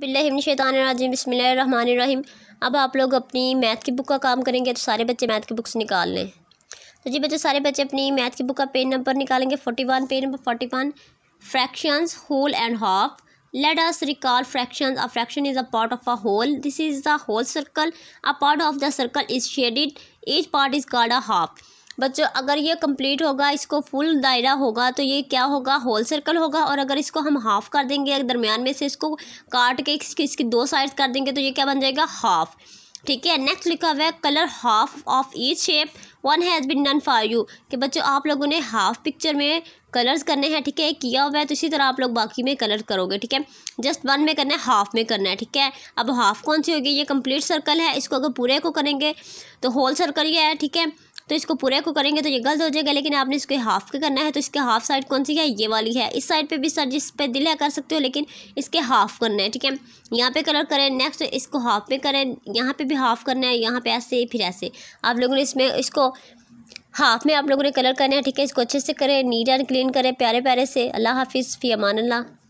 बिल्लिमशानाजी बसमीम अब आप लोग अपनी मैथ की बुक का काम करेंगे तो सारे बच्चे मैथ की बुक्स निकाल लें तो जी बच्चे सारे बच्चे अपनी मैथ की बुक का पेज नंबर निकालेंगे forty one page number forty one fraction whole and half let us recall fraction a fraction is a part of a whole this is the whole circle a part of the circle is shaded each part is called a half बच्चों अगर ये complete होगा इसको full दायरा होगा तो ये क्या होगा होल सर्कल होगा और अगर इसको हम हाफ़ कर देंगे दरमियान में से इसको काट के इसकी, इसकी दो साइड्स कर देंगे तो ये क्या बन जाएगा हाफ़ ठीक है नेक्स्ट लिखा हुआ है colour half of each shape one has been done for you कि बच्चों आप लोगों ने हाफ पिक्चर में कलर्स करने हैं ठीक है एक किया हुआ है तो इसी तरह आप लोग बाकी में कलर करोगे ठीक है जस्ट वन में करना है हाफ में करना है ठीक है अब हाफ कौन सी होगी ये कंप्लीट सर्कल है इसको अगर पूरे को करेंगे तो होल सर्कल ये है ठीक है तो इसको पूरे को करेंगे तो ये गलत हो जाएगा लेकिन आपने इसको हाफ के करना है तो इसके हाफ साइड कौन सी है ये वाली है इस साइड पे भी सर जिस पे दिल है कर सकते हो लेकिन इसके हाफ करना है ठीक है यहाँ पे कलर करें नेक्स्ट इसको हाफ में करें यहाँ पे भी हाफ करना है यहाँ पे ऐसे फिर ऐसे आप लोगों ने इसमें इसको हाफ में आप लोगों ने कलर करना है ठीक है इसको अच्छे से करें नीट एंड क्लीन करें प्यारे प्यारे से अल्लाह हाफिज़ फ़ी अमान अल्लाह